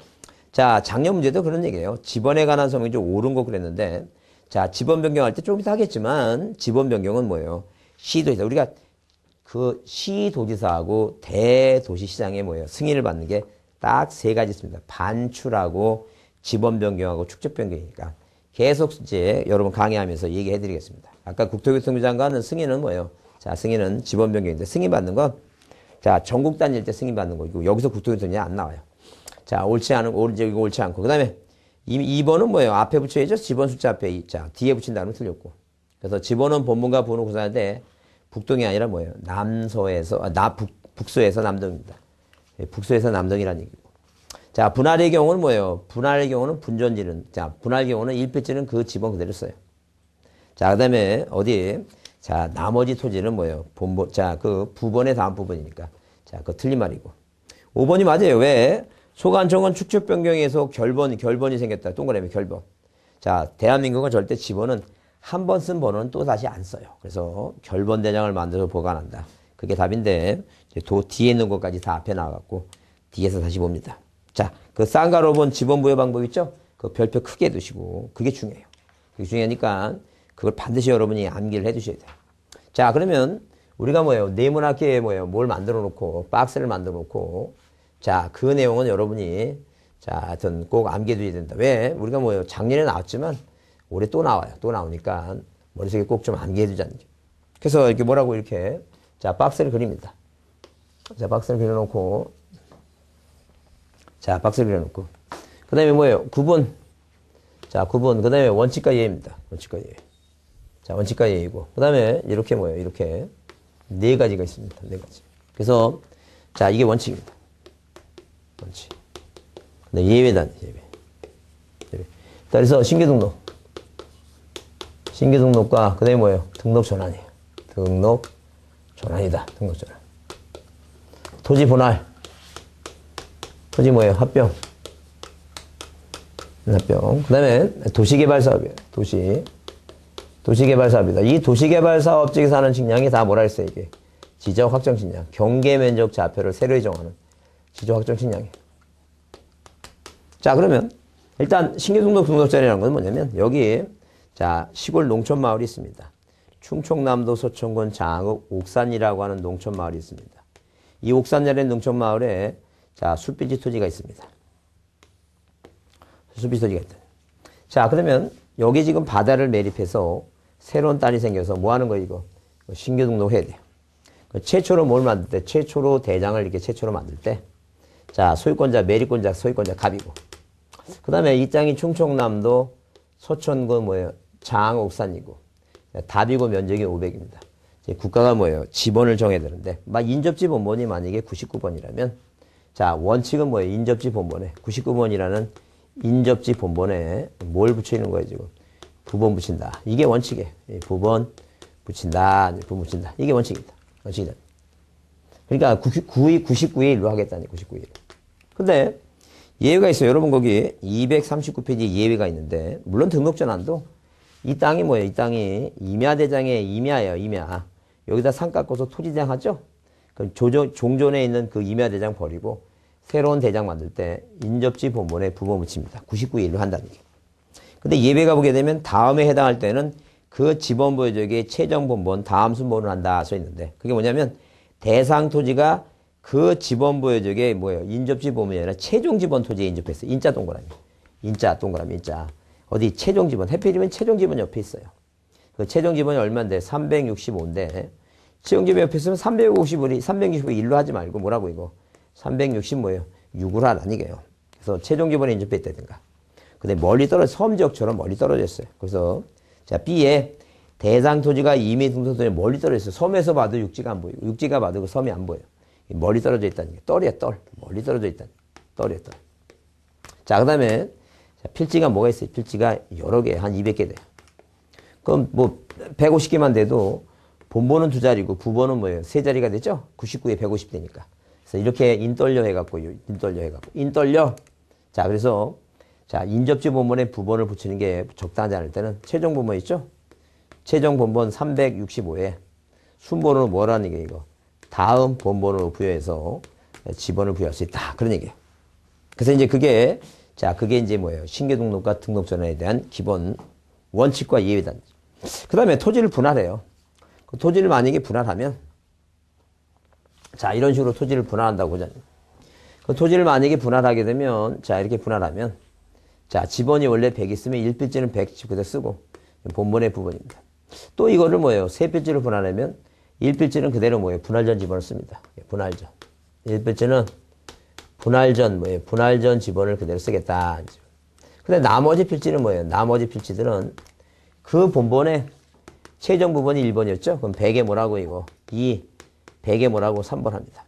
자, 작년 문제도 그런 얘기예요. 지번에 관한 설명이 좀 오른 거 그랬는데 자, 지번 변경할 때 조금 이따 하겠지만 지번 변경은 뭐예요? 시도지사. 우리가 그 시도지사하고 대도시시장에 뭐예요? 승인을 받는 게 딱 세 가지 있습니다. 반출하고 지번 변경하고 축적 변경이니까. 계속 이제 여러분 강의하면서 얘기해 드리겠습니다. 아까 국토교통부 장관은 승인은 뭐예요? 자, 승인은 지번 변경인데 승인 받는 건 자, 전국 단일때 승인 받는 거고 여기서 국토교통이 안 나와요. 자, 옳지 않은 옳지 이거 옳지 않고 그다음에 이 2번은 뭐예요? 앞에 붙여야죠. 지번 숫자 앞에 자, 뒤에 붙인다면 틀렸고. 그래서 지번은 본문과 보호고사인데 북동이 아니라 뭐예요? 남서에서 아, 나 북, 북서에서 남동입니다. 예, 북서에서 남동이라는 얘기입니 자, 분할의 경우는 뭐예요? 분할의 경우는 분전지는, 자, 분할 경우는 일필지는 그 집어 그대로 써요. 자, 그 다음에 어디? 자, 나머지 토지는 뭐예요? 본보, 자, 그 부번의 다음 부분이니까. 자, 그 틀린 말이고. 5번이 맞아요. 왜? 소관청은 축적 변경에서 결번, 결번이 생겼다. 동그라미 결번. 자, 대한민국은 절대 집어는 한번 쓴 번호는 또 다시 안 써요. 그래서 결번 대장을 만들어서 보관한다. 그게 답인데, 이제 도 뒤에 있는 것까지 다 앞에 나와갖고 뒤에서 다시 봅니다. 자, 그 쌍가로본 지번 부여 방법 있죠? 그 별표 크게 두시고 그게 중요해요. 그게 중요하니까 그걸 반드시 여러분이 암기를 해주셔야 돼요. 자, 그러면 우리가 뭐예요? 네모나게 뭐예요? 뭘 만들어 놓고 박스를 만들어 놓고 자, 그 내용은 여러분이 자, 하여튼 꼭 암기해 두셔야 된다. 왜? 우리가 뭐예요? 작년에 나왔지만 올해 또 나와요. 또 나오니까 머릿속에 꼭 좀 암기해 두자는 게. 그래서 이렇게 뭐라고 이렇게 자, 박스를 그립니다. 자, 박스를 그려 놓고 자, 박스를 놓고. 그 다음에 뭐예요? 9번. 자, 9번. 그 다음에 원칙과 예입니다. 원칙과 예. 자, 원칙과 예이고. 그 다음에 이렇게 뭐예요? 이렇게. 네 가지가 있습니다. 네 가지. 그래서, 자, 이게 원칙입니다. 원칙. 근데 네, 예외단, 예외. 예외. 그래서 신규 등록. 신규 등록과, 그 다음에 뭐예요? 등록 전환이에요. 등록 전환이다. 등록 전환. 토지 분할. 토지 뭐예요? 합병. 합병. 그 다음에 도시개발사업이에요. 도시. 도시개발사업이다. 이 도시개발사업 측에서 하는 측량이 다 뭐라 했어요, 이게? 지적 확정 측량. 경계 면적 좌표를 세로 정하는 지적 확정 측량이에요. 자, 그러면 일단 신규등록 등록전이라는 건 뭐냐면 여기 자, 시골 농촌 마을이 있습니다. 충청남도 소천군 장읍 옥산이라고 하는 농촌 마을이 있습니다. 이 옥산이라는 농촌 마을에 자, 숲비지 토지가 있습니다. 숲비지 토지가 있다. 자, 그러면 여기 지금 바다를 매립해서 새로운 땅이 생겨서 뭐 하는 거 이거? 신규 등록해야 돼요. 그 최초로 뭘 만들 때? 최초로 대장을 이렇게 최초로 만들 때. 자, 소유권자, 매립권자, 소유권자 갑이고. 그 다음에 이 땅이 충청남도 서천군 뭐예요? 장옥산이고. 답이고 면적이 500입니다. 국가가 뭐예요? 지번을 정해야 되는데, 막 인접지번 번이 만약에 99번이라면 자, 원칙은 뭐예요? 인접지 본번에. 99번이라는 인접지 본번에 뭘붙여있는 거예요, 지금? 부번 붙인다. 이게 원칙이에요. 부번 붙인다. 부번 붙인다. 이게 원칙이다. 원칙이다. 그러니까 9위, 99위 1로 하겠다니, 99위 로 근데 예외가 있어요. 여러분 거기 239페이지 예외가 있는데, 물론 등록 전환도 이 땅이 뭐예요? 이 땅이 임야대장의 임야예요, 임야. 여기다 산 깎고서 토지장 하죠? 그 조조, 종전에 있는 그 임야 대장 버리고 새로운 대장 만들 때 인접지 본문에 부모 붙입니다. 99일로 한다는 게. 근데 예배가 보게 되면 다음에 해당할 때는 그 지번부 지역의 최종 본본 다음 순번을 한다 써 있는데 그게 뭐냐면 대상 토지가 그 지번부 지역의 뭐예요? 인접지 본문이 아니라 최종 지번 토지에 인접했어요. 인자 동그라미. 인자 동그라미 인자. 어디 최종 지번 해필이면 최종 지번 옆에 있어요. 그 최종 지번이 얼마인데 365인데 체온계배 옆에 있으면 350을 3 6 5을 1로 하지 말고 뭐라고 이거 360 뭐예요? 6으로 하라는 얘기요 그래서 최종기본에 인접해있다든가 근데 멀리 떨어져 섬 지역처럼 멀리 떨어졌어요. 그래서 자 B에 대상 토지가 2m 동서에 멀리 떨어져 있어요. 섬에서 봐도 육지가 안 보이고 육지가 봐도 그 섬이 안 보여. 멀리 떨어져 있다는 게 떨이야 떨. 멀리 떨어져 있다는 떨이야 떨. 자 그다음에 자, 필지가 뭐가 있어요? 필지가 여러 개 한 200개 돼요. 그럼 뭐 150개만 돼도 본번은 두 자리고 부번은 뭐예요? 세 자리가 되죠? 99에 150 되니까. 그래서 이렇게 인떨려 해갖고 인떨려 해갖고 인떨려. 자 그래서 자 인접지 본번에 부번을 붙이는 게 적당하지 않을 때는 최종 본번 있죠? 최종 본번 365에 순번으로 뭐라는 얘기예요, 이거? 다음 본번으로 부여해서 지번을 부여할 수 있다. 그런 얘기예요. 그래서 이제 그게 자 그게 이제 뭐예요? 신규 등록과 등록 전환에 대한 기본 원칙과 예외단지. 그 다음에 토지를 분할해요. 그 토지를 만약에 분할하면 자 이런 식으로 토지를 분할한다고 보자면 그 토지를 만약에 분할하게 되면 자 이렇게 분할하면 자 지번이 원래 100 있으면 1필지는 1 0 0씩그대로 쓰고 본문의 부분입니다. 또 이거를 뭐예요? 3필지를 분할하면 1필지는 그대로 뭐예요? 분할전 지번을 씁니다. 예, 분할전. 1필지는 분할전 뭐예요? 분할전 지번을 그대로 쓰겠다. 근데 나머지 필지는 뭐예요? 나머지 필지들은 그 본본에 최종 부분이 1번이었죠? 그럼 100에 뭐라고 이거? 2, 100에 뭐라고? 3번 합니다.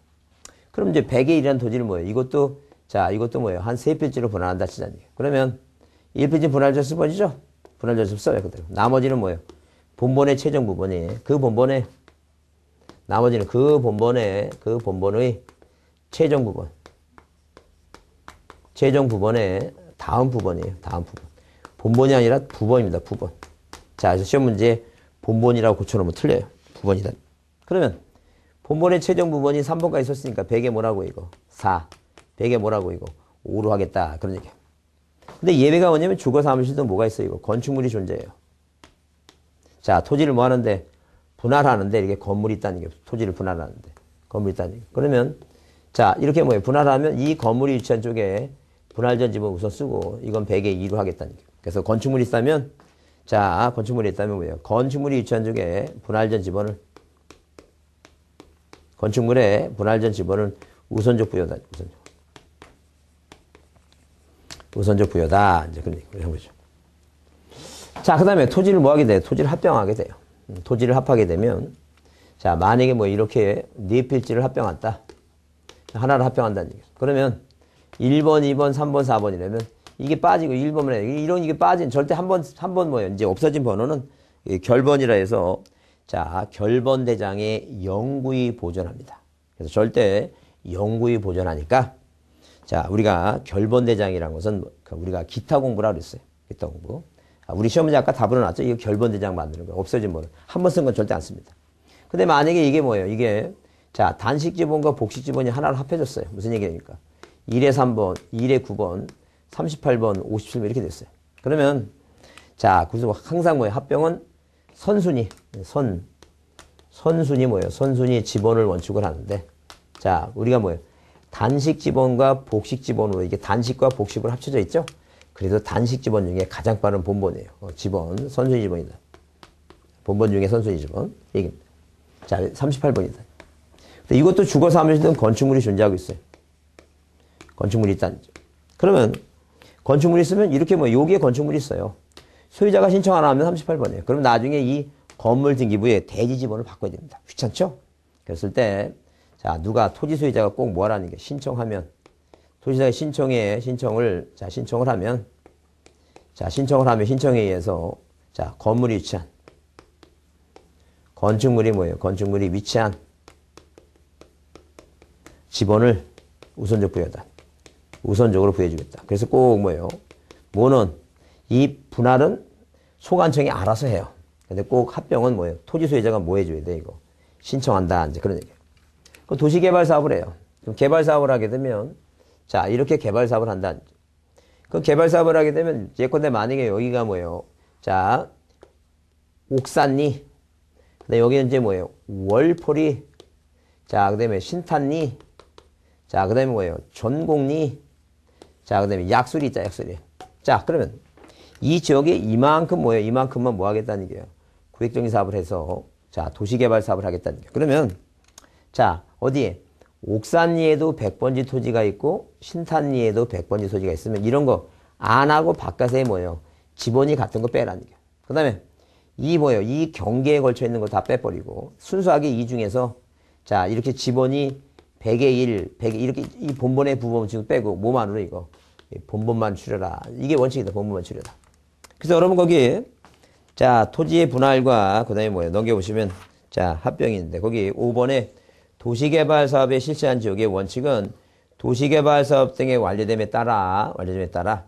그럼 이제 100에 1이라는 도지는 뭐예요? 이것도, 자, 이것도 뭐예요? 한 3페이지로 분할한다 치자니. 그러면 1페이지 분할 접수번이죠? 분할 접수 써요, 그대로. 나머지는 뭐예요? 본본의 최종 부분이에요. 그본본의 나머지는 그 본본의, 그 본본의 최종 부분. 최종 부분의 다음 부분이에요. 다음 부분. 본본이 아니라 부본입니다. 부본. 자, 그래서 시험 문제 본본이라고 고쳐놓으면 틀려요. 부번이다. 그러면 본본의 최종 부번이 3번까지 있으니까 100에 뭐라고 이거? 4. 100에 뭐라고 이거? 5로 하겠다. 그런 얘기예 근데 예배가 뭐냐면 주거 사무실도 뭐가 있어요? 이거 건축물이 존재해요. 자, 토지를 뭐 하는데? 분할하는데 이렇게 건물이 있다는 게 토지를 분할하는데 건물이 있다는 게 그러면 자, 이렇게 뭐예요? 분할하면 이 건물이 위치한 쪽에 분할전 집은 우선 쓰고 이건 100에 2로 하겠다는 게 그래서 건축물이 싸면 자, 건축물이 있다면 뭐예요? 건축물이 위치한 중에 분할전 지번을 건축물의 분할전 지번은 우선적 부여다. 우선적, 우선적 부여다. 이제 그런 거죠. 자, 그 다음에 토지를 뭐 하게 돼요? 토지를 합병하게 돼요. 음, 토지를 합하게 되면 자, 만약에 뭐 이렇게 네 필지를 합병한다. 하나를 합병한다는 얘기죠. 그러면 1번, 2번, 3번, 4번이라면 이게 빠지고 1번에 이런 이게 빠진 절대 한 번 한 번 뭐예요? 이제 없어진 번호는 결번이라 해서 자 결번 대장에 영구히 보존합니다. 그래서 절대 영구히 보존하니까 자 우리가 결번 대장이란 것은 뭐, 그 우리가 기타 공부라 그랬어요. 기타 공부. 아, 우리 시험문제 아까 답으로 나왔죠. 이거 결번 대장 만드는 거예요. 없어진 번호. 한 번 쓴 건 절대 안 씁니다. 근데 만약에 이게 뭐예요? 이게 자 단식 지번과 복식 지번이 하나로 합해졌어요. 무슨 얘기입니까? 1의 3번, 1의 9번, 38번, 57번 이렇게 됐어요. 그러면 자, 그래서 항상 뭐예요? 합병은 선순위, 네, 선, 선순위 뭐예요? 선순위 지번을 원칙을 하는데 자, 우리가 뭐예요? 단식 지번과 복식 지번으로 이게 단식과 복식으로 합쳐져 있죠? 그래서 단식 지번 중에 가장 빠른 본본이에요. 어, 지번, 선순위 지번이다. 본본 중에 선순위 지번 얘기입니다. 자, 38번이다. 근데 이것도 주거사무실은 건축물이 존재하고 있어요. 건축물이 있다는 거죠. 그러면 건축물이 있으면 이렇게 뭐 여기에 건축물이 있어요. 소유자가 신청 안 하면 38번이에요. 그럼 나중에 이 건물 등기부에 대지 지번을 바꿔야 됩니다. 귀찮죠? 그랬을 때, 자, 누가 토지 소유자가 꼭 뭐하라는 게 신청하면, 토지사의 신청에 신청을, 자, 신청을 하면, 자, 신청을 하면 신청에 의해서, 자, 건물이 위치한, 건축물이 뭐예요? 건축물이 위치한 지번을 우선적 부여다. 우선적으로 구해주겠다. 그래서 꼭 뭐예요? 뭐는 이 분할은 소관청이 알아서 해요. 근데 꼭 합병은 뭐예요? 토지 소유자가 뭐 해줘야 돼 이거? 신청한다 이제 그런 얘기. 예요그 도시 개발 사업을 해요. 그럼 개발 사업을 하게 되면 자 이렇게 개발 사업을 한다. 그 개발 사업을 하게 되면 예컨대 만약에 여기가 뭐예요? 자 옥산리. 근데 여기는 이제 뭐예요? 월포리. 자 그다음에 신탄리. 자 그다음에 뭐예요? 전곡리. 자, 그 다음에 약술이 있자, 약술이. 자, 그러면 이 지역에 이만큼 뭐예요? 이만큼만 뭐 하겠다는 얘기예요구획정리 사업을 해서 자, 도시개발 사업을 하겠다는 얘기예요. 그러면 자, 어디에? 옥산리에도 백번지 토지가 있고 신탄리에도 백번지 토지가 있으면 이런 거 안 하고 바깥에 뭐예요? 지번이 같은 거 빼라는 얘기예요. 그 다음에 이 뭐예요? 이 경계에 걸쳐 있는 거 다 빼버리고 순수하게 이 중에서 자, 이렇게 지번이 100의 1, 100 이렇게 이 본본의 부분 지금 빼고 몸 안으로 이거 본본만 추려라. 이게 원칙이다. 본본만 추려라. 그래서 여러분 거기 자 토지의 분할과 그다음에 뭐예요? 넘겨보시면 자 합병인데 거기 5번에 도시개발 사업에 실시한 지역의 원칙은 도시개발 사업 등의 완료됨에 따라 완료됨에 따라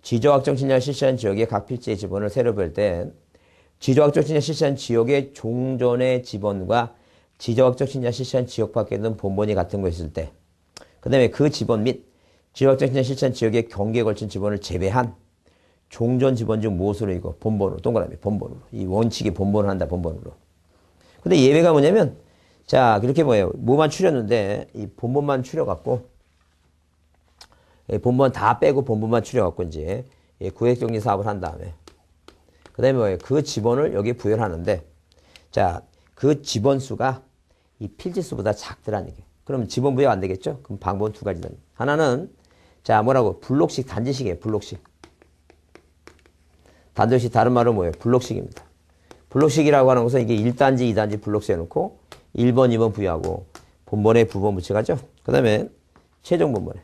지적확정 신약 실시한 지역의 각 필지의 지분을 새로 볼 때 지적확정 신약 실시한 지역의 종전의 지분과 지정학적 신자 실천 지역 밖에 있는 본본이 같은 거 있을 때, 그 다음에 그 지번 및 지역적 신자 실천 지역의 경계에 걸친 지번을 제외한 종전 지번 중 무엇으로 이거 본본으로 동그라미 본본으로 이 원칙이 본본을 한다 본본으로. 근데 예외가 뭐냐면 자 그렇게 뭐예요 뭐만 추렸는데 이 본본만 추려갖고 본본 다 빼고 본본만 추려갖고 이제 구획정리 사업을 한 다음에 그 다음에 뭐예요 그 지번을 여기 부여하는데 를자그 지번 수가 이 필지수보다 작더라는 얘기 그럼 지번 부여 안 되겠죠? 그럼 방법은 두 가지다. 하나는 자 뭐라고 블록식 단지식이에요. 블록식. 단지식 다른 말로 뭐예요? 블록식입니다. 블록식이라고 하는 것은 이게 1단지, 2단지 블록스 해놓고 1번, 2번 부여하고 본번에 부번 붙여가죠. 그 다음에 최종 본번에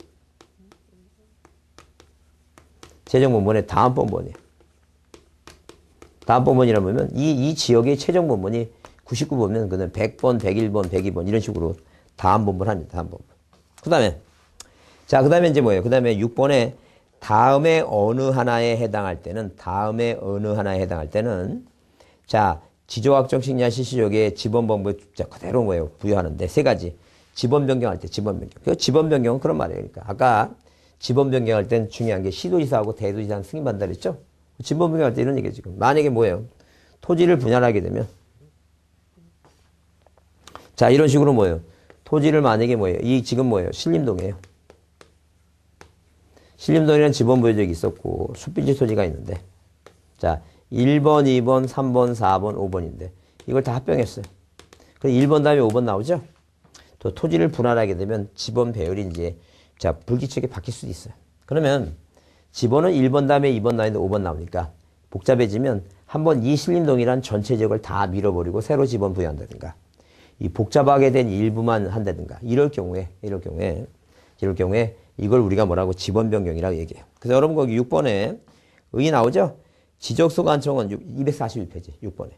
최종 본번에 다음 본번에 다음 본번이라면 이, 이 지역의 최종 본번이 99번면 그다음 100번, 101번, 102번 이런 식으로 다음 번분 합니다. 다음 번. 분 그다음에 자, 그다음에 이제 뭐예요? 그다음에 6번에 다음에 어느 하나에 해당할 때는 다음에 어느 하나에 해당할 때는 자, 지조학 적식이나 실시적의 지번 번부 자, 그대로 뭐예요? 부여하는데 세 가지. 지번 변경할 때 지번 변경. 그 지번 변경은 그런 말이에요. 그러니까 아까 지번 변경할 땐 중요한 게 시도지사하고 대도지사 승인받는다 그랬죠? 지번 변경할 때 이런 얘기죠. 만약에 뭐예요? 토지를 분할하게 되면 자, 이런 식으로 뭐예요? 토지를 만약에 뭐예요? 이 지금 뭐예요? 신림동이에요. 신림동이라는 지번 부여지역이 있었고 숲비지 토지가 있는데 자, 1번, 2번, 3번, 4번, 5번인데 이걸 다 합병했어요. 그럼 1번 다음에 5번 나오죠? 또 토지를 분할하게 되면 지번 배율인지 자, 불규칙하게 바뀔 수도 있어요. 그러면 지번은 1번 다음에 2번 나오는데 5번 나오니까 복잡해지면 한번 이 신림동이란 전체 지역을 다 밀어버리고 새로 지번 부여한다든가 이 복잡하게 된 일부만 한다든가 이럴 경우에 이럴 경우에 이럴 경우에 이걸 우리가 뭐라고 지번 변경이라고 얘기해요. 그래서 여러분 거기 6번에 의의 나오죠? 지적소관청은 241페이지 6번에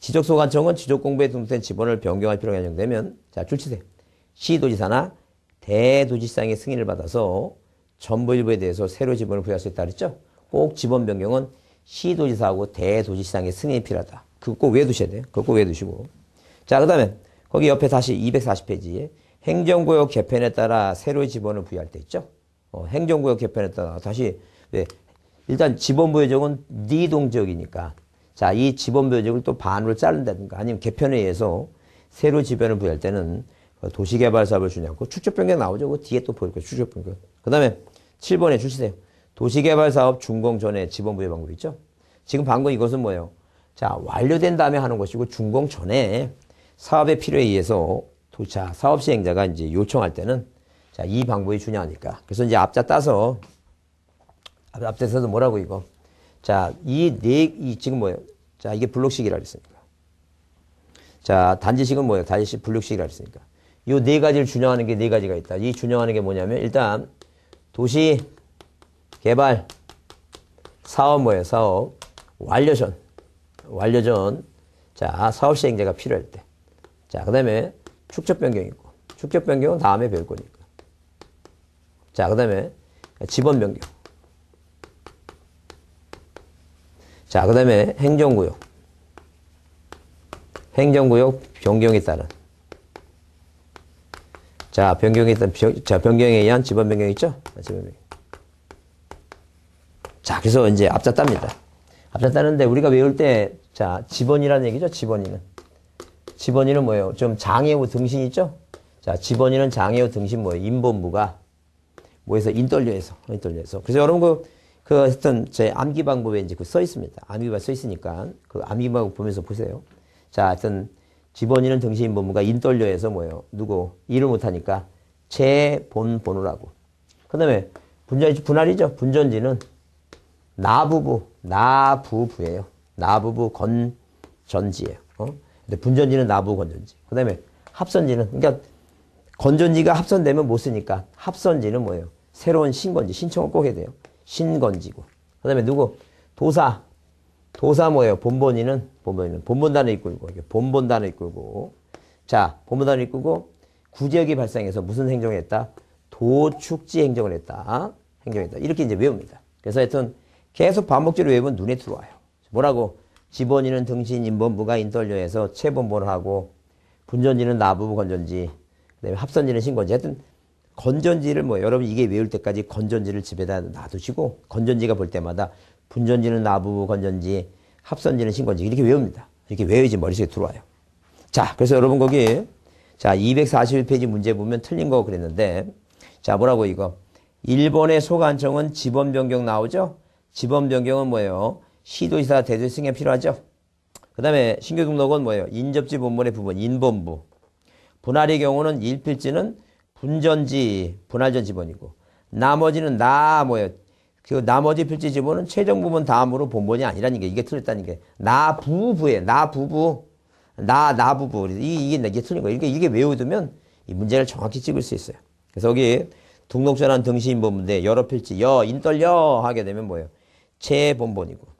지적소관청은 지적공부에 등록된 지번을 변경할 필요가 인정되면 자출치세 시도지사나 대도지사의 승인을 받아서 전부 일부에 대해서 새로 지번을 부여할 수 있다 그랬죠? 꼭 지번 변경은 시도지사하고 대도지사의 승인이 필요하다. 그거 꼭 외두셔야 돼요. 그거 꼭 외두시고. 자, 그 다음에 거기 옆에 다시 240페이지에 행정구역 개편에 따라 새로 지번을 부여할 때 있죠. 어, 행정구역 개편에 따라 다시 네, 일단 지번 부여적은 니동 지역이니까 자, 이 지번 부여적을 또 반으로 자른다든가 아니면 개편에 의해서 새로 지변을 부여할 때는 그 도시개발 사업을 주냐고 축적변경 나오죠. 그 뒤에 또 보일 거예요. 축적변경. 그 다음에 7번에 주시세요. 도시개발 사업 준공 전에 지번 부여 방법 있죠. 지금 방금 이것은 뭐예요? 자, 완료된 다음에 하는 것이고 준공 전에 사업의 필요에 의해서 도차 사업 시행자가 이제 요청할 때는 자, 이 방법이 중요하니까. 그래서 이제 앞자 따서 앞자에서도 뭐라고 이거? 자, 이 네이 네, 지금 뭐예요? 자, 이게 블록식이라 그랬으니까. 자, 단지식은 뭐예요? 단지식 블록식이라 그랬으니까. 이 네 가지를 준용하는 게 네 가지가 있다. 이 준용하는 게 뭐냐면 일단 도시 개발 사업 뭐예요? 사업 완료전. 완료전. 자, 사업 시행자가 필요할 때. 자, 그 다음에 축적 변경이 있고, 축적 변경은 다음에 배울 거니까. 자, 그 다음에 집원 변경. 자, 그 다음에 행정구역. 행정구역 변경에 따른. 자, 변경에 따른, 자, 변경에 의한 집원 변경 있죠? 집원 아, 변경. 자, 그래서 이제 앞자 땁니다. 앞자 따는데 우리가 외울 때, 자, 집원이라는 얘기죠, 집원이는. 집원이는 뭐예요? 좀 장애우 등신 있죠? 자, 집원이는 장애우 등신 뭐예요? 인본부가 뭐에서 인떨려에서 인떨려에서 그래서 여러분 그, 그 하여튼 제 암기 방법에 이제 그 써 있습니다. 암기가 써 있으니까 그 암기 방법 보면서 보세요. 자, 하여튼 집원이는 등신 인본부가 인떨려에서 뭐예요? 누구 일을 못하니까 재본 번호라고. 그다음에 분자 분할이죠. 분전지는 나부부 나부부예요. 나부부 건전지예요. 어? 근데 분전지는 나부 건전지. 그 다음에 합선지는, 그러니까 건전지가 합선되면 못 쓰니까 합선지는 뭐예요? 새로운 신건지, 신청을 꼭 해야 돼요. 신건지고. 그 다음에 누구? 도사. 도사 뭐예요? 본본이는, 본본이는 본본단을 이끌고, 본본단을 이끌고. 자, 본본단을 이끌고 구제역이 발생해서 무슨 행정을 했다? 도축지 행정을 했다. 행정했다. 이렇게 이제 외웁니다. 그래서 하여튼 계속 반복적으로 외우면 눈에 들어와요. 뭐라고? 집원이는 등신, 인본부가 인돌료에서 최본본을 하고 분전지는 나부부 건전지, 그다음에 합선지는 신건지. 하여튼 건전지를 뭐 여러분 이게 외울 때까지 건전지를 집에다 놔두시고 건전지가 볼 때마다 분전지는 나부부 건전지, 합선지는 신건지 이렇게 외웁니다. 이렇게 외우지 머릿속에 들어와요. 자, 그래서 여러분 거기 자 241페이지 문제 보면 틀린 거 그랬는데 자 뭐라고 이거 일본의 소관청은 지번 변경 나오죠? 지번 변경은 뭐예요? 시도지사 대조 승인 필요하죠. 그 다음에 신규 등록은 뭐예요? 인접지 본문의 부분, 인본부. 분할의 경우는 일필지는 분전지, 분할전 지번이고 나머지는 나 뭐예요? 그 나머지 필지 지분은 최종 부분 다음으로 본본이 아니라는 게 이게 틀렸다는 게 나 부부예요. 나 부부. 나, 나 부부. 이, 게 내게 틀린 거예요. 이게, 이게 외우두면 이 문제를 정확히 찍을 수 있어요. 그래서 여기 등록전환 등시인 본부인데 여러 필지 여, 인떨려 하게 되면 뭐예요? 재본본이고.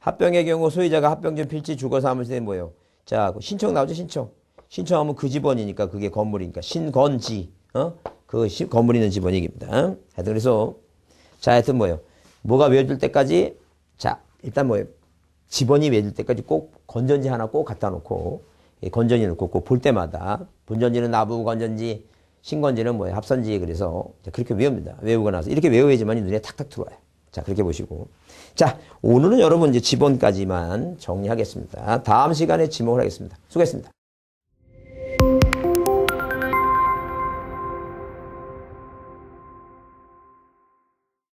합병의 경우 소유자가 합병전 필지 주거사 무실에 뭐예요? 자, 그 신청 나오죠, 신청. 신청하면 그 집원이니까 그게 건물이니까 신건지. 어? 그 시, 건물 있는 집원이 기 입니다. 하여튼 그래서 자, 하여튼 뭐예요? 뭐가 외워질 때까지 자, 일단 뭐예요? 집원이 외워질 때까지 꼭 건전지 하나 꼭 갖다 놓고 예, 건전지 놓고 꼭 볼 때마다 본전지는 나부 건전지 신건지는 뭐예요? 합선지 그래서 그렇게 외웁니다. 외우고 나서 이렇게 외워야지만 눈에 탁탁 들어와요. 자, 그렇게 보시고 자, 오늘은 여러분 이제 지번까지만 정리하겠습니다. 다음 시간에 지목을 하겠습니다. 수고했습니다.